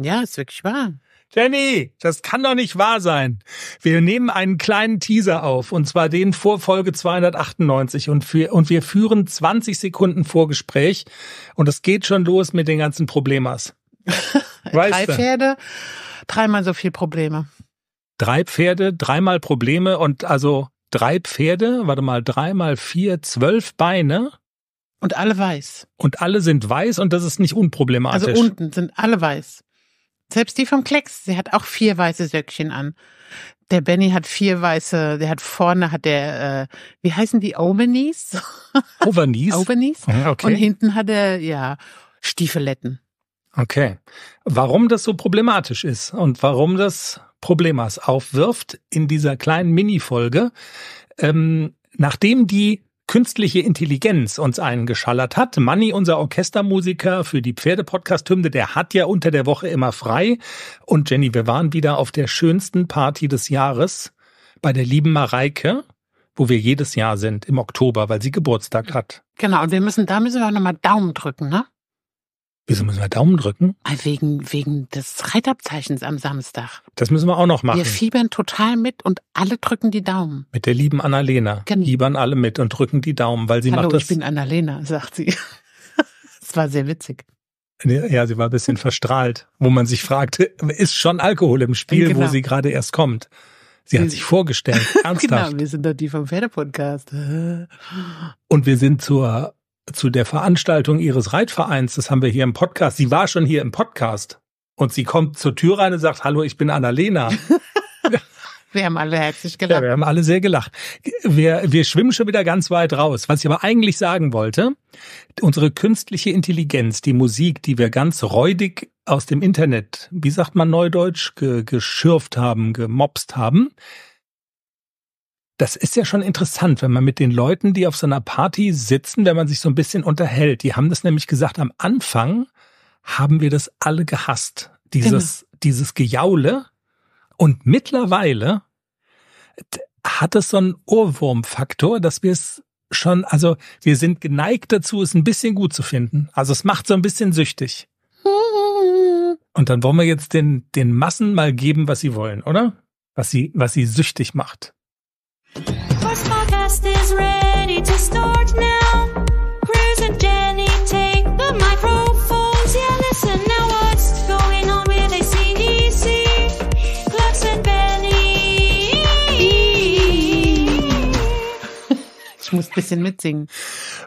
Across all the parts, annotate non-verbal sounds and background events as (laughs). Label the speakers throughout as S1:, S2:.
S1: Ja, ist wirklich wahr. Jenny, das kann doch nicht wahr sein. Wir nehmen einen kleinen Teaser auf, und zwar den vor Folge 298 und, für, und wir führen 20 Sekunden Vorgespräch und es geht schon los mit den ganzen Problemas. (laughs) drei du?
S2: Pferde, dreimal so viel Probleme.
S1: Drei Pferde, dreimal Probleme und also drei Pferde, warte mal, dreimal vier, zwölf Beine.
S2: Und alle weiß.
S1: Und alle sind weiß und das ist nicht unproblematisch. Also unten
S2: sind alle weiß. Selbst die vom Klecks, sie hat auch vier weiße Söckchen an. Der Benny hat vier weiße, der hat vorne hat der, äh, wie heißen die, Overnies? Overnies? Overnies. Okay. Und hinten hat er, ja, Stiefeletten.
S1: Okay. Warum das so problematisch ist und warum das Problemas aufwirft in dieser kleinen Mini-Folge, ähm, nachdem die künstliche Intelligenz uns eingeschallert hat. Manni, unser Orchestermusiker für die pferdepodcast podcast hymne der hat ja unter der Woche immer frei. Und Jenny, wir waren wieder auf der schönsten Party des Jahres bei der lieben Mareike wo wir jedes Jahr sind, im Oktober, weil sie Geburtstag hat.
S2: Genau, und wir müssen, da müssen wir auch nochmal Daumen drücken, ne?
S1: Wieso müssen wir Daumen drücken?
S2: Ah, wegen, wegen des Reitabzeichens am Samstag.
S1: Das müssen wir auch noch machen. Wir
S2: fiebern total mit und alle drücken die Daumen.
S1: Mit der lieben Annalena. Genau. Fiebern alle mit und drücken die Daumen, weil sie Hallo, macht das. Ich bin
S2: Annalena, sagt sie. Es (laughs) war sehr witzig.
S1: Ja, sie war ein bisschen verstrahlt, wo man sich fragte, ist schon Alkohol im Spiel, genau. wo sie gerade erst kommt. Sie hat sich vorgestellt,
S2: (laughs) genau, ernsthaft. genau, wir sind doch die vom Pferdepodcast. Und
S1: wir sind zur zu der Veranstaltung ihres Reitvereins, das haben wir hier im Podcast. Sie war schon hier im Podcast und sie kommt zur Tür rein und sagt, hallo, ich bin Annalena.
S2: (laughs) wir haben alle herzlich gelacht.
S1: Ja, wir haben alle sehr gelacht. Wir, wir schwimmen schon wieder ganz weit raus. Was ich aber eigentlich sagen wollte, unsere künstliche Intelligenz, die Musik, die wir ganz räudig aus dem Internet, wie sagt man neudeutsch, ge geschürft haben, gemobst haben, das ist ja schon interessant, wenn man mit den Leuten, die auf so einer Party sitzen, wenn man sich so ein bisschen unterhält. Die haben das nämlich gesagt, am Anfang haben wir das alle gehasst, dieses, genau. dieses Gejaule. Und mittlerweile hat es so einen Ohrwurmfaktor, dass wir es schon, also wir sind geneigt dazu, es ein bisschen gut zu finden. Also es macht so ein bisschen süchtig. (laughs) Und dann wollen wir jetzt den, den Massen mal geben, was sie wollen, oder? Was sie, was sie süchtig macht.
S2: Course podcast is ready to start now. Cruz and Jenny take the microphones. Yeah, listen now what's going
S1: on with ACDC. Clubs and Benny.
S2: (laughs) Ich muss ein bisschen mitsingen.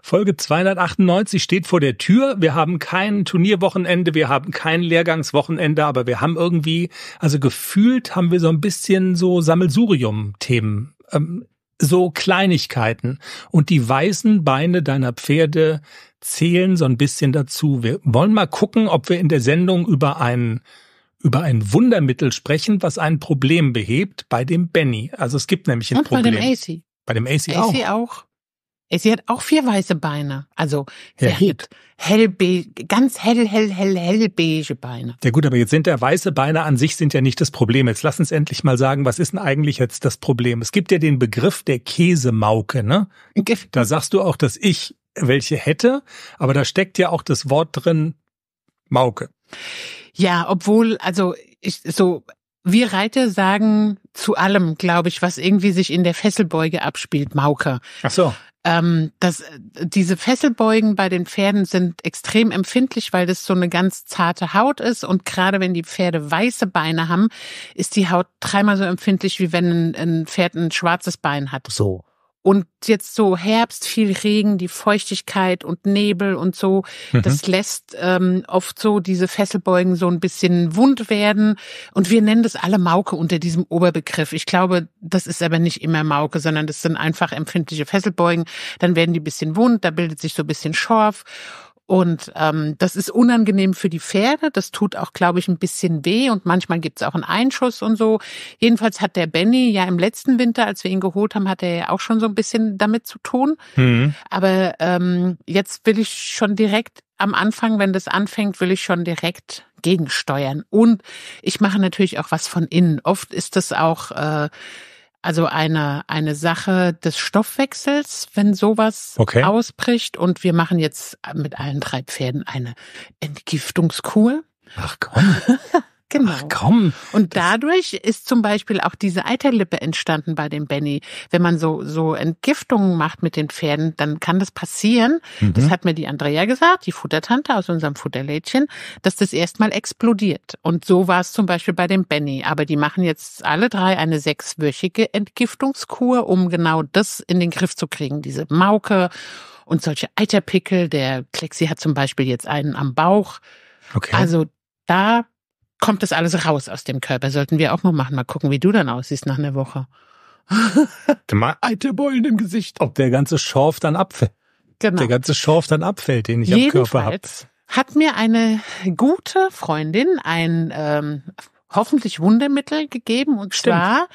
S2: Folge
S1: 298 steht vor der Tür. Wir haben kein Turnierwochenende, wir haben kein Lehrgangswochenende, aber wir haben irgendwie, also gefühlt haben wir so ein bisschen so Sammelsurium-Themen ähm, so Kleinigkeiten. Und die weißen Beine deiner Pferde zählen so ein bisschen dazu. Wir wollen mal gucken, ob wir in der Sendung über ein, über ein Wundermittel sprechen, was ein Problem behebt bei dem Benny. Also es gibt nämlich ein Und Problem. Bei dem AC. Bei dem AC, AC auch.
S2: auch. Sie hat auch vier weiße Beine. Also sehr ja, hell, hellbe ganz hell, hell, hell, hell beige Beine.
S1: Ja gut, aber jetzt sind ja weiße Beine an sich sind ja nicht das Problem. Jetzt lass uns endlich mal sagen, was ist denn eigentlich jetzt das Problem? Es gibt ja den Begriff der Käsemauke, ne? Da sagst du auch, dass ich welche hätte, aber da steckt ja auch das Wort drin, Mauke.
S2: Ja, obwohl, also ich so wir Reiter sagen zu allem, glaube ich, was irgendwie sich in der Fesselbeuge abspielt, Mauke. Ach so ähm, das, diese Fesselbeugen bei den Pferden sind extrem empfindlich, weil das so eine ganz zarte Haut ist. Und gerade wenn die Pferde weiße Beine haben, ist die Haut dreimal so empfindlich, wie wenn ein, ein Pferd ein schwarzes Bein hat. So. Und jetzt so Herbst, viel Regen, die Feuchtigkeit und Nebel und so, mhm. das lässt ähm, oft so diese Fesselbeugen so ein bisschen wund werden. Und wir nennen das alle Mauke unter diesem Oberbegriff. Ich glaube, das ist aber nicht immer Mauke, sondern das sind einfach empfindliche Fesselbeugen. Dann werden die bisschen wund, da bildet sich so ein bisschen Schorf. Und ähm, das ist unangenehm für die Pferde. Das tut auch, glaube ich, ein bisschen weh. Und manchmal gibt es auch einen Einschuss und so. Jedenfalls hat der Benny ja im letzten Winter, als wir ihn geholt haben, hat er ja auch schon so ein bisschen damit zu tun. Mhm. Aber ähm, jetzt will ich schon direkt am Anfang, wenn das anfängt, will ich schon direkt gegensteuern. Und ich mache natürlich auch was von innen. Oft ist das auch äh, also eine, eine Sache des Stoffwechsels, wenn sowas okay. ausbricht. Und wir machen jetzt mit allen drei Pferden eine Entgiftungskur. Ach komm. (laughs) Genau. Ach, komm. Und dadurch ist zum Beispiel auch diese Eiterlippe entstanden bei dem Benny. Wenn man so, so Entgiftungen macht mit den Pferden, dann kann das passieren. Mhm. Das hat mir die Andrea gesagt, die Futtertante aus unserem Futterlädchen, dass das erstmal explodiert. Und so war es zum Beispiel bei dem Benny. Aber die machen jetzt alle drei eine sechswöchige Entgiftungskur, um genau das in den Griff zu kriegen. Diese Mauke und solche Eiterpickel. Der Klexi hat zum Beispiel jetzt einen am Bauch. Okay. Also da kommt das alles raus aus dem Körper. Sollten wir auch mal machen. Mal gucken, wie du dann aussiehst nach einer Woche.
S1: mal alte Beulen im Gesicht. Ob der ganze Schorf dann abfällt. Genau. Der ganze Schorf dann abfällt, den ich Jedenfalls am Körper habe.
S2: Hat mir eine gute Freundin ein ähm, hoffentlich Wundermittel gegeben und Stimmt. zwar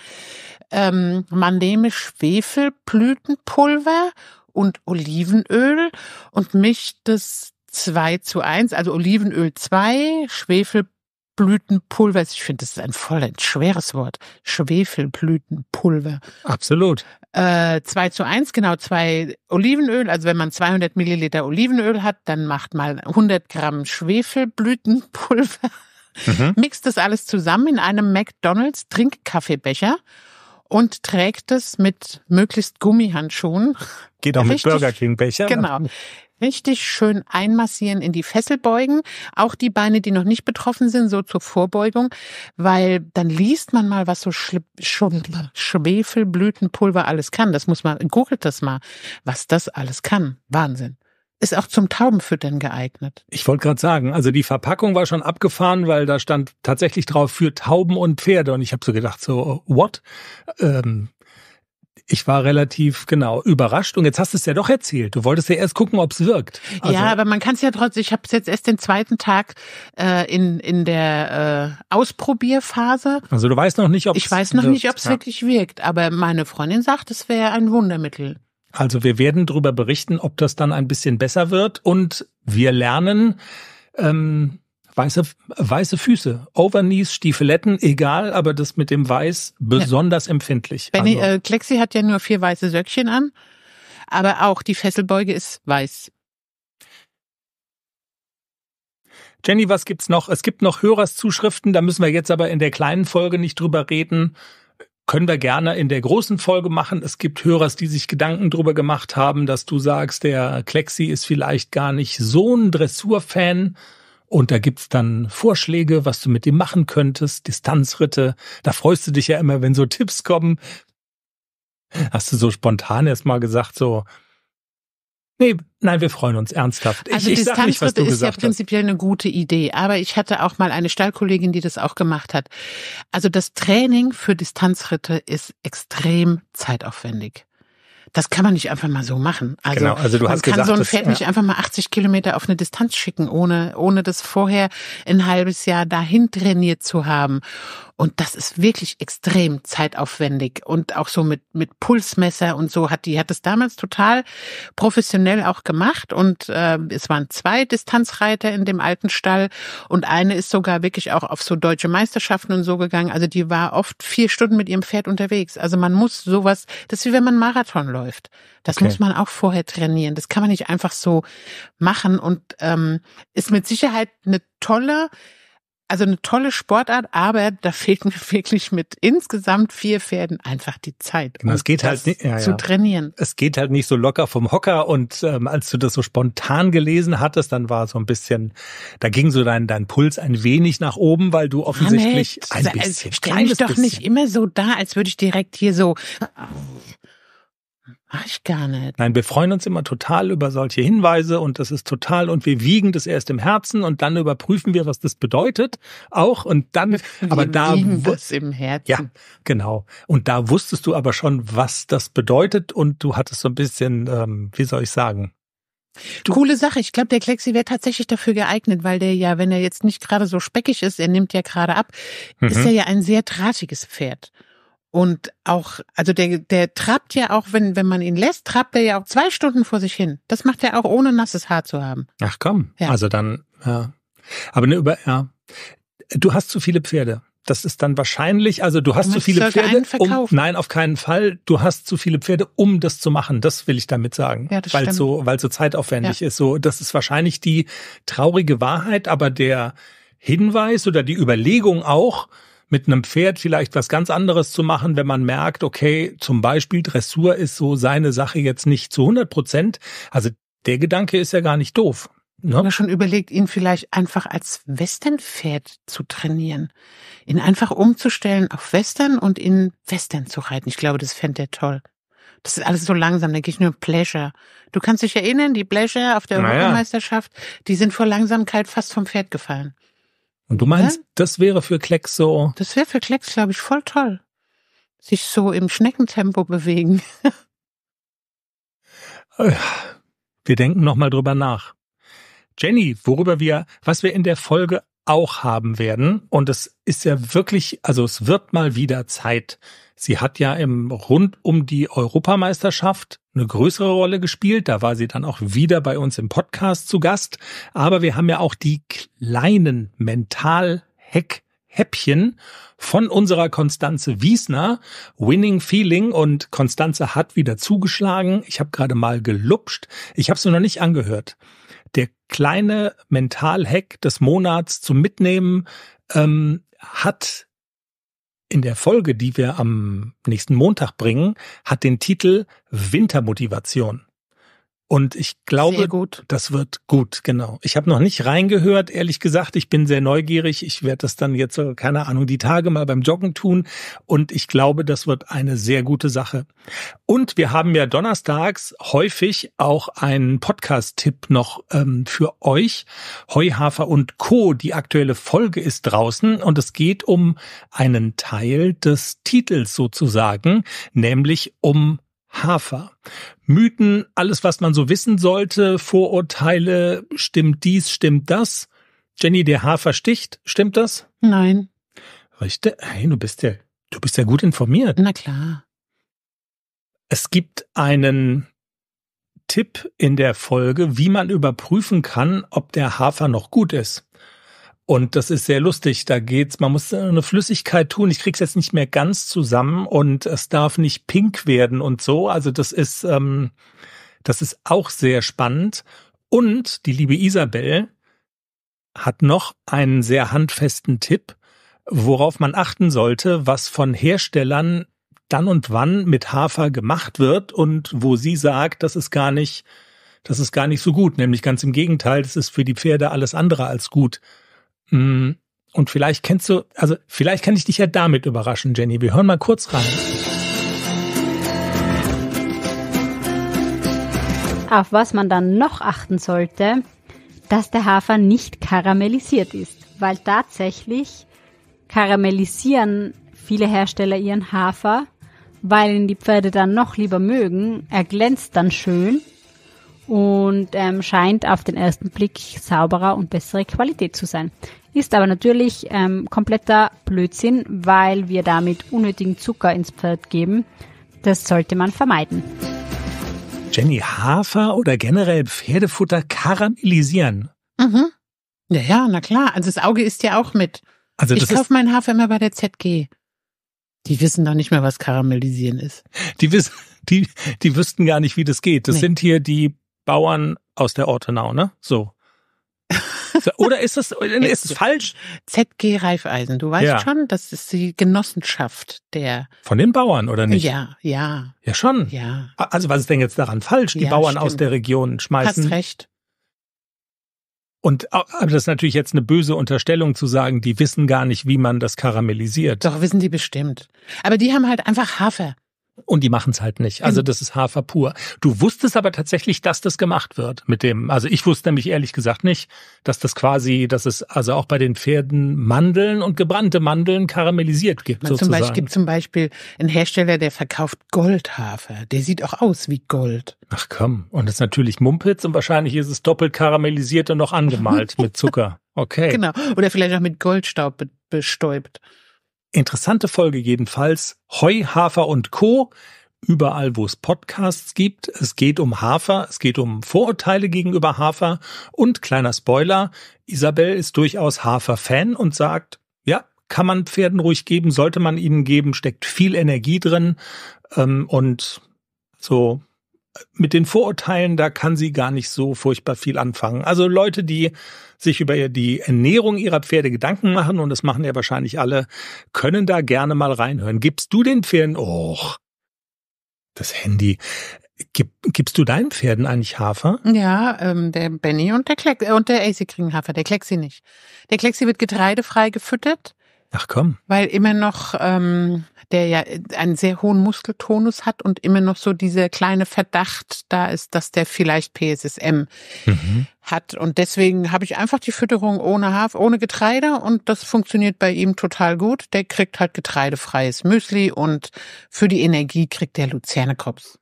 S2: ähm, man nehme Schwefelblütenpulver und Olivenöl und mischt das 2 zu 1, also Olivenöl 2, Schwefel Schwefelblütenpulver Ich finde, das ist ein voll ein schweres Wort. Schwefelblütenpulver. Absolut. Äh, 2 zu 1, genau, zwei Olivenöl. Also wenn man 200 Milliliter Olivenöl hat, dann macht mal 100 Gramm Schwefelblütenpulver. Mhm. (laughs) Mixt das alles zusammen in einem McDonalds Trinkkaffeebecher und trägt es mit möglichst Gummihandschuhen. Geht auch mit Burger
S1: King Becher. Genau.
S2: Richtig schön einmassieren in die Fessel beugen. Auch die Beine, die noch nicht betroffen sind, so zur Vorbeugung. Weil dann liest man mal, was so Schle Blütenpulver alles kann. Das muss man, googelt das mal, was das alles kann. Wahnsinn ist auch zum Taubenfüttern geeignet.
S1: Ich wollte gerade sagen, also die Verpackung war schon abgefahren, weil da stand tatsächlich drauf für Tauben und Pferde. Und ich habe so gedacht, so, what? Ähm, ich war relativ genau überrascht und jetzt hast du es ja doch erzählt. Du wolltest ja erst gucken, ob es wirkt.
S2: Also ja, aber man kann es ja trotzdem. Ich habe es jetzt erst den zweiten Tag äh, in in der äh, Ausprobierphase.
S1: Also du weißt noch nicht, ob ich weiß noch wirkt. nicht, ob es ja. wirklich
S2: wirkt. Aber meine Freundin sagt, es wäre ein Wundermittel.
S1: Also wir werden darüber berichten, ob das dann ein bisschen besser wird und wir lernen. Ähm, Weiße, weiße Füße, Overknees, Stiefeletten, egal, aber das mit dem Weiß besonders ja. empfindlich. Benny, also.
S2: äh, Klexi hat ja nur vier weiße Söckchen an, aber auch die Fesselbeuge ist weiß. Jenny, was gibt's noch? Es gibt noch Hörerszuschriften,
S1: da müssen wir jetzt aber in der kleinen Folge nicht drüber reden. Können wir gerne in der großen Folge machen. Es gibt Hörers, die sich Gedanken drüber gemacht haben, dass du sagst, der Klexi ist vielleicht gar nicht so ein Dressurfan, und da gibt's dann Vorschläge, was du mit dem machen könntest, Distanzritte. Da freust du dich ja immer, wenn so Tipps kommen. Hast du so spontan erst mal gesagt, so, Nee, nein, wir freuen uns ernsthaft. Ich, also ich Distanzritte nicht, was du ist ja
S2: prinzipiell hast. eine gute Idee, aber ich hatte auch mal eine Stallkollegin, die das auch gemacht hat. Also das Training für Distanzritte ist extrem zeitaufwendig. Das kann man nicht einfach mal so machen. Also, genau, also du hast kann gesagt, so ein Pferd das, ja. nicht einfach mal 80 Kilometer auf eine Distanz schicken, ohne, ohne das vorher ein halbes Jahr dahin trainiert zu haben. Und das ist wirklich extrem zeitaufwendig und auch so mit, mit Pulsmesser und so hat die, hat es damals total professionell auch gemacht und äh, es waren zwei Distanzreiter in dem alten Stall und eine ist sogar wirklich auch auf so deutsche Meisterschaften und so gegangen. Also die war oft vier Stunden mit ihrem Pferd unterwegs. Also man muss sowas, das ist wie wenn man Marathon läuft. Das okay. muss man auch vorher trainieren. Das kann man nicht einfach so machen und ähm, ist mit Sicherheit eine tolle also eine tolle Sportart, aber da fehlt mir (laughs) wirklich mit insgesamt vier Pferden einfach die Zeit, um es geht halt das halt nicht, ja, zu trainieren.
S1: Es geht halt nicht so locker vom Hocker und ähm, als du das so spontan gelesen hattest, dann war so ein bisschen, da ging so dein, dein Puls ein wenig nach oben, weil du offensichtlich Mann, ein bisschen, also, stell mich doch bisschen. nicht
S2: immer so da, als würde ich direkt hier so
S1: Mach ich gar nicht. Nein, wir freuen uns immer total über solche Hinweise und das ist total und wir wiegen das erst im Herzen und dann überprüfen wir, was das bedeutet auch und dann, wir aber da. das im Herzen. Ja, genau. Und da wusstest du aber schon, was das bedeutet und du hattest so ein bisschen, ähm, wie soll ich sagen,
S2: Du, Coole Sache. Ich glaube, der Klexi wäre tatsächlich dafür geeignet, weil der ja, wenn er jetzt nicht gerade so speckig ist, er nimmt ja gerade ab, mhm. ist er ja ein sehr drahtiges Pferd. Und auch, also der, der trabt ja auch, wenn, wenn man ihn lässt, trabt er ja auch zwei Stunden vor sich hin. Das macht er auch, ohne nasses Haar zu haben.
S1: Ach komm. Ja. Also dann, ja. Aber ne, über, ja. Du hast zu viele Pferde. Das ist dann wahrscheinlich, also du hast zu viele Pferde. Um, nein, auf keinen Fall. Du hast zu viele Pferde, um das zu machen. Das will ich damit sagen. Ja, das weil stimmt. so, weil so zeitaufwendig ja. ist. So, das ist wahrscheinlich die traurige Wahrheit, aber der Hinweis oder die Überlegung auch, mit einem Pferd vielleicht was ganz anderes zu machen, wenn man merkt, okay, zum Beispiel Dressur ist so seine Sache jetzt nicht zu 100 Prozent. Also der Gedanke ist ja gar
S2: nicht doof. Ne? mir schon überlegt, ihn vielleicht einfach als Westernpferd zu trainieren. Ihn einfach umzustellen auf Western und in Western zu reiten. Ich glaube, das fände er toll. Das ist alles so langsam, da gehe ich nur Pleasure. Du kannst dich erinnern, die Pleasure auf der naja. Europameisterschaft, die sind vor Langsamkeit fast vom Pferd gefallen.
S1: Und du meinst, ja? das wäre für Klecks so?
S2: Das wäre für Klecks, glaube ich, voll toll. Sich so im Schneckentempo bewegen.
S1: (laughs) wir denken nochmal drüber nach. Jenny, worüber wir, was wir in der Folge auch haben werden, und es ist ja wirklich, also es wird mal wieder Zeit. Sie hat ja im rund um die Europameisterschaft eine größere Rolle gespielt. Da war sie dann auch wieder bei uns im Podcast zu Gast. Aber wir haben ja auch die kleinen Mental-Hack- Häppchen von unserer Konstanze Wiesner, Winning Feeling und Konstanze hat wieder zugeschlagen. Ich habe gerade mal gelupscht. Ich habe es mir noch nicht angehört. Der kleine Mental-Hack des Monats zum Mitnehmen ähm, hat in der Folge, die wir am nächsten Montag bringen, hat den Titel Wintermotivation. Und ich glaube, das wird gut, genau. Ich habe noch nicht reingehört, ehrlich gesagt. Ich bin sehr neugierig. Ich werde das dann jetzt, äh, keine Ahnung, die Tage mal beim Joggen tun. Und ich glaube, das wird eine sehr gute Sache. Und wir haben ja donnerstags häufig auch einen Podcast-Tipp noch ähm, für euch. Heuhafer und Co. Die aktuelle Folge ist draußen und es geht um einen Teil des Titels sozusagen, nämlich um Hafer. Mythen, alles, was man so wissen sollte, Vorurteile, stimmt dies, stimmt das. Jenny, der Hafer sticht, stimmt das? Nein. Richtig? Hey, du bist ja, du bist ja gut informiert. Na klar. Es gibt einen Tipp in der Folge, wie man überprüfen kann, ob der Hafer noch gut ist. Und das ist sehr lustig. Da geht's, man muss eine Flüssigkeit tun. Ich krieg's jetzt nicht mehr ganz zusammen und es darf nicht pink werden und so. Also das ist, ähm, das ist auch sehr spannend. Und die liebe Isabel hat noch einen sehr handfesten Tipp, worauf man achten sollte, was von Herstellern dann und wann mit Hafer gemacht wird und wo sie sagt, das ist gar nicht, das ist gar nicht so gut. Nämlich ganz im Gegenteil, das ist für die Pferde alles andere als gut. Mm, und vielleicht kennst du, also vielleicht kann ich dich ja damit überraschen, Jenny. Wir hören mal kurz rein.
S2: Auf was man dann noch achten sollte, dass der Hafer nicht karamellisiert ist, weil tatsächlich karamellisieren viele Hersteller ihren Hafer, weil ihn die Pferde dann noch lieber mögen. Er glänzt dann schön und ähm, scheint auf den ersten Blick sauberer und bessere Qualität zu sein. Ist aber natürlich ähm, kompletter Blödsinn, weil wir damit unnötigen Zucker ins Pferd geben. Das sollte man vermeiden.
S1: Jenny, Hafer oder generell Pferdefutter
S2: karamellisieren. Mhm. Ja, ja, na klar. Also das Auge ist ja auch mit. Also ich kaufe meinen Hafer immer bei der ZG. Die wissen doch nicht mehr, was karamellisieren ist.
S1: Die wissen, (laughs) die, die wüssten gar nicht, wie das geht. Das nee. sind hier die Bauern aus der Ortenau,
S2: ne? So. Oder ist das (laughs) ist es falsch? ZG Reifeisen, du weißt ja. schon, das ist die Genossenschaft der
S1: von den Bauern oder nicht? Ja, ja. Ja schon. Ja. Also was ist denn jetzt daran falsch? Die ja, Bauern stimmt. aus der Region schmeißen. Hast recht. Und aber also das ist natürlich jetzt eine böse Unterstellung zu sagen, die wissen gar nicht, wie man das karamellisiert. Doch wissen die bestimmt.
S2: Aber die haben halt einfach Hafer.
S1: Und die machen es halt nicht. Also mhm. das ist Hafer pur. Du wusstest aber tatsächlich, dass das gemacht wird mit dem. Also ich wusste nämlich ehrlich gesagt nicht, dass das quasi, dass es also auch bei den Pferden Mandeln und gebrannte Mandeln karamellisiert gibt. Man sozusagen. Zum Beispiel gibt
S2: zum Beispiel einen Hersteller, der verkauft
S1: Goldhafer. Der
S2: sieht auch aus wie Gold.
S1: Ach komm. Und das ist natürlich Mumpitz und wahrscheinlich ist es doppelt karamellisiert und noch angemalt (laughs) mit Zucker.
S2: Okay. Genau. Oder vielleicht auch mit Goldstaub
S1: bestäubt. Interessante Folge jedenfalls. Heu, Hafer und Co. Überall, wo es Podcasts gibt. Es geht um Hafer, es geht um Vorurteile gegenüber Hafer. Und kleiner Spoiler, Isabel ist durchaus Hafer-Fan und sagt, ja, kann man Pferden ruhig geben, sollte man ihnen geben, steckt viel Energie drin. Ähm, und so mit den Vorurteilen, da kann sie gar nicht so furchtbar viel anfangen. Also Leute, die sich über die Ernährung ihrer Pferde Gedanken machen, und das machen ja wahrscheinlich alle, können da gerne mal reinhören. Gibst du den Pferden, och, das Handy. Gib, gibst du deinen Pferden eigentlich Hafer?
S2: Ja, ähm, der Benny und der Kleck, äh, und der AC kriegen Hafer, der Klecksi nicht. Der Klecksi wird getreidefrei gefüttert Ach komm. Weil immer noch, ähm, der ja einen sehr hohen Muskeltonus hat und immer noch so dieser kleine Verdacht da ist, dass der vielleicht PSSM mhm. hat. Und deswegen habe ich einfach die Fütterung ohne Haf, ohne Getreide und das funktioniert bei ihm total gut. Der kriegt halt getreidefreies Müsli und für die Energie kriegt der Luzernekrops.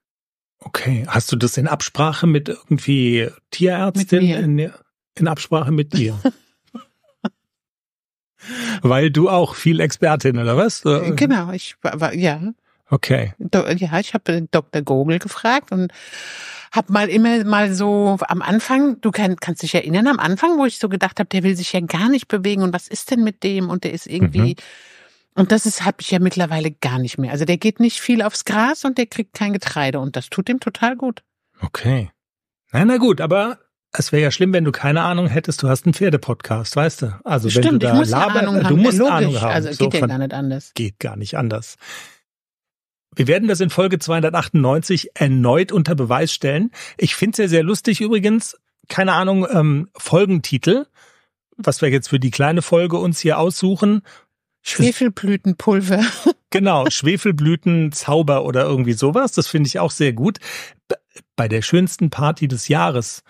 S1: Okay. Hast du das in Absprache mit irgendwie Tierärztin?
S2: Mit in, in Absprache mit dir? (laughs)
S1: Weil du auch viel Expertin, oder was? Äh, äh, genau,
S2: ich war, ja. Okay. Ja, ich habe Dr. Gogel gefragt und habe mal immer mal so am Anfang, du kann, kannst dich erinnern, am Anfang, wo ich so gedacht habe, der will sich ja gar nicht bewegen und was ist denn mit dem und der ist irgendwie mhm. und das habe ich ja mittlerweile gar nicht mehr. Also der geht nicht viel aufs Gras und der kriegt kein Getreide und das tut ihm total gut.
S1: Okay. Na, na gut, aber es wäre ja schlimm, wenn du keine Ahnung hättest, du hast einen Pferdepodcast, weißt du? Also Stimmt, wenn du da laberst, du musst Logisch, Ahnung haben. Also geht so ja gar nicht anders. Geht gar nicht anders. Wir werden das in Folge 298 erneut unter Beweis stellen. Ich finde es ja sehr lustig übrigens, keine Ahnung, ähm, Folgentitel, was wir jetzt für die kleine Folge uns hier aussuchen.
S2: Schwefelblütenpulver.
S1: (laughs) genau, Schwefelblütenzauber oder irgendwie sowas. Das finde ich auch sehr gut. Bei der schönsten Party des Jahres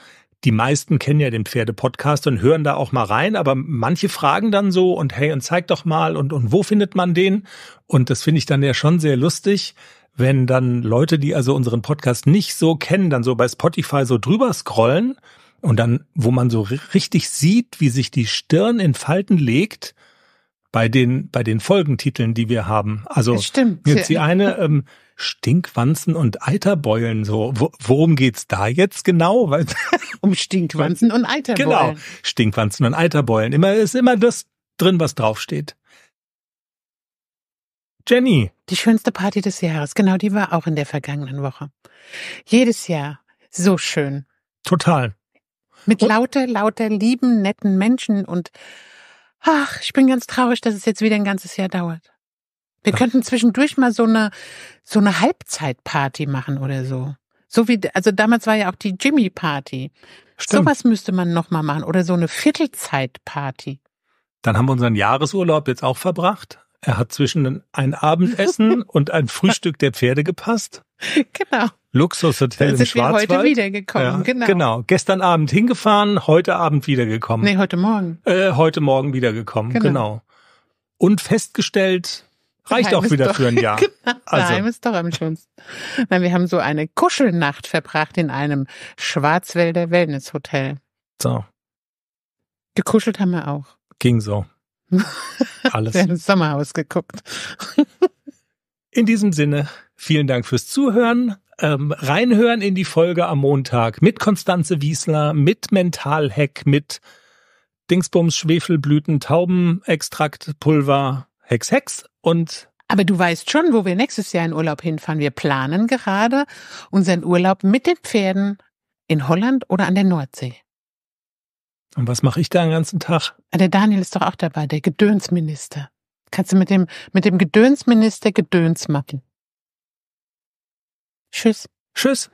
S1: die meisten kennen ja den Pferde-Podcast und hören da auch mal rein, aber manche fragen dann so und hey, und zeig doch mal und, und wo findet man den? Und das finde ich dann ja schon sehr lustig, wenn dann Leute, die also unseren Podcast nicht so kennen, dann so bei Spotify so drüber scrollen und dann, wo man so richtig sieht, wie sich die Stirn in Falten legt bei den, bei den Folgentiteln, die wir haben. Also, jetzt die eine, (laughs) ähm, Stinkwanzen und Eiterbeulen. So, worum geht's da jetzt genau? Weil (laughs) um Stinkwanzen
S2: und Eiterbeulen. Genau,
S1: Stinkwanzen und Eiterbeulen. Immer ist immer das drin, was draufsteht.
S2: Jenny. Die schönste Party des Jahres. Genau, die war auch in der vergangenen Woche. Jedes Jahr. So schön. Total. Mit und? lauter, lauter lieben, netten Menschen und ach, ich bin ganz traurig, dass es jetzt wieder ein ganzes Jahr dauert. Wir könnten zwischendurch mal so eine, so eine Halbzeitparty machen oder so. So wie, also damals war ja auch die Jimmy-Party. Stimmt. Sowas müsste man nochmal machen oder so eine Viertelzeitparty.
S1: Dann haben wir unseren Jahresurlaub jetzt auch verbracht. Er hat zwischen ein Abendessen (laughs) und ein Frühstück der Pferde gepasst. Genau. Luxushotel im Schwarzwald. Wir heute wiedergekommen, ja, genau. Genau. Gestern Abend hingefahren, heute Abend wiedergekommen. Nee, heute Morgen. Äh, heute Morgen wiedergekommen, genau. genau. Und festgestellt, Reicht Geheim auch wieder doch, für ein Jahr. Genau,
S2: (laughs) also. Daheim ist doch am schönsten. Nein, wir haben so eine Kuschelnacht verbracht in einem Schwarzwälder Wellnesshotel. So. Gekuschelt haben wir auch.
S1: Ging so. (laughs) Alles. wir haben
S2: ins Sommerhaus geguckt.
S1: (laughs) in diesem Sinne, vielen Dank fürs Zuhören. Ähm, reinhören in die Folge am Montag mit Konstanze Wiesler, mit Mentalhack, mit Dingsbums, Schwefelblüten, Taubenextraktpulver. Pulver, Hex, Hex und
S2: aber du weißt schon, wo wir nächstes Jahr in Urlaub hinfahren. Wir planen gerade unseren Urlaub mit den Pferden in Holland oder an der Nordsee. Und was mache ich da den ganzen Tag? Ah, der Daniel ist doch auch dabei, der Gedönsminister. Kannst du mit dem, mit dem Gedönsminister Gedöns machen.
S1: Tschüss. Tschüss.